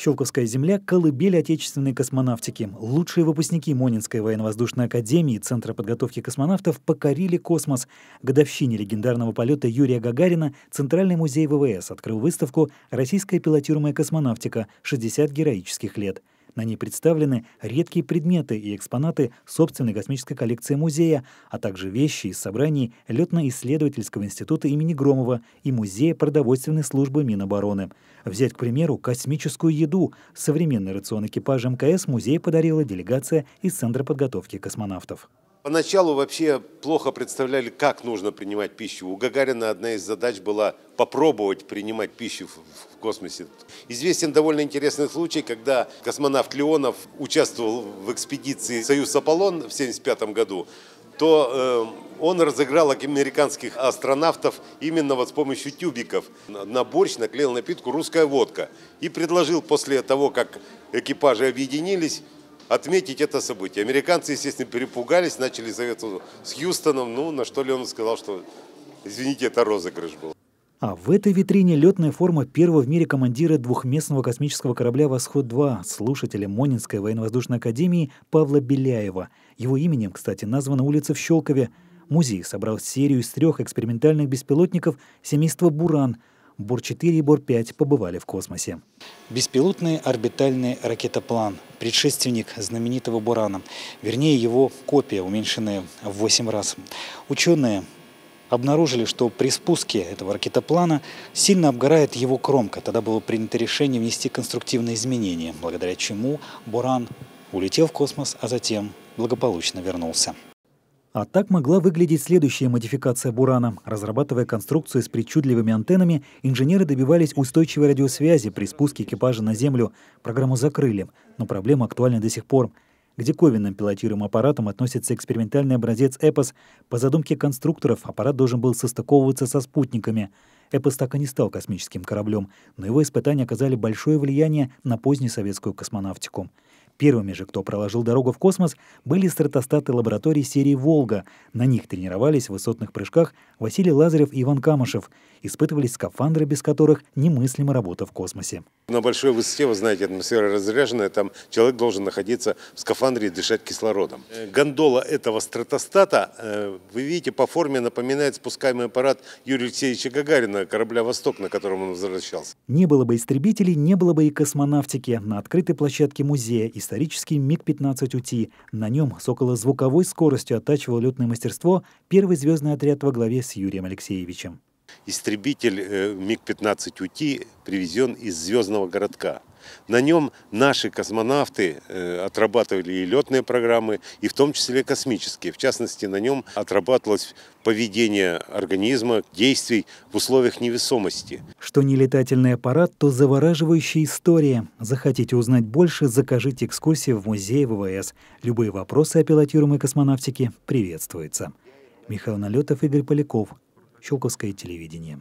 Щелковская земля — колыбель отечественной космонавтики. Лучшие выпускники Монинской военно-воздушной академии и Центра подготовки космонавтов покорили космос. Годовщине легендарного полета Юрия Гагарина Центральный музей ВВС открыл выставку «Российская пилотируемая космонавтика. 60 героических лет». На ней представлены редкие предметы и экспонаты собственной космической коллекции музея, а также вещи из собраний Летно-исследовательского института имени Громова и Музея продовольственной службы Минобороны. Взять, к примеру, космическую еду. Современный рацион экипажа МКС музей подарила делегация из Центра подготовки космонавтов. Поначалу вообще плохо представляли, как нужно принимать пищу. У Гагарина одна из задач была попробовать принимать пищу в космосе. Известен довольно интересный случай, когда космонавт Леонов участвовал в экспедиции «Союз Аполлон» в 1975 году то э, он разыграл американских астронавтов именно вот с помощью тюбиков. На борщ наклеил напитку «Русская водка» и предложил после того, как экипажи объединились, отметить это событие. Американцы, естественно, перепугались, начали советоваться с Хьюстоном, ну, на что ли он сказал, что, извините, это розыгрыш был. А в этой витрине летная форма первого в мире командира двухместного космического корабля «Восход-2», слушателя Монинской военно-воздушной академии Павла Беляева. Его именем, кстати, названа улица в Щелкове. Музей собрал серию из трех экспериментальных беспилотников семейства «Буран», Бор-4 и Бор-5 побывали в космосе. Беспилотный орбитальный ракетоплан – предшественник знаменитого «Бурана». Вернее, его копия, уменьшенная в 8 раз. Ученые обнаружили, что при спуске этого ракетоплана сильно обгорает его кромка. Тогда было принято решение внести конструктивные изменения, благодаря чему «Буран» улетел в космос, а затем благополучно вернулся. А так могла выглядеть следующая модификация «Бурана». Разрабатывая конструкцию с причудливыми антеннами, инженеры добивались устойчивой радиосвязи при спуске экипажа на Землю. Программу закрыли, но проблема актуальна до сих пор. К диковинным пилотируемым аппаратам относится экспериментальный образец «Эпос». По задумке конструкторов, аппарат должен был состыковываться со спутниками. «Эпос» так и не стал космическим кораблем, но его испытания оказали большое влияние на позднесоветскую космонавтику. Первыми же, кто проложил дорогу в космос, были стратостаты лаборатории серии «Волга». На них тренировались в высотных прыжках Василий Лазарев и Иван Камышев. Испытывались скафандры, без которых немыслима работа в космосе. На большой высоте, вы знаете, атмосфера разряженная, там человек должен находиться в скафандре и дышать кислородом. Э, Гондола этого стратостата, э, вы видите, по форме напоминает спускаемый аппарат Юрия Алексеевича Гагарина, корабля «Восток», на котором он возвращался. Не было бы истребителей, не было бы и космонавтики. На открытой площадке музея исторический МиГ-15УТ. На нем с околозвуковой скоростью оттачивал летное мастерство первый звездный отряд во главе с Юрием Алексеевичем. Истребитель э, МиГ-15УТ привезен из звездного городка. На нем наши космонавты э, отрабатывали и летные программы, и в том числе космические. В частности, на нем отрабатывалось поведение организма, действий в условиях невесомости. Что не летательный аппарат, то завораживающая история. Захотите узнать больше, закажите экскурсию в музей ВВС. Любые вопросы о пилотируемой космонавтике приветствуются. Михаил Налетов, Игорь Поляков. Щелковское телевидение.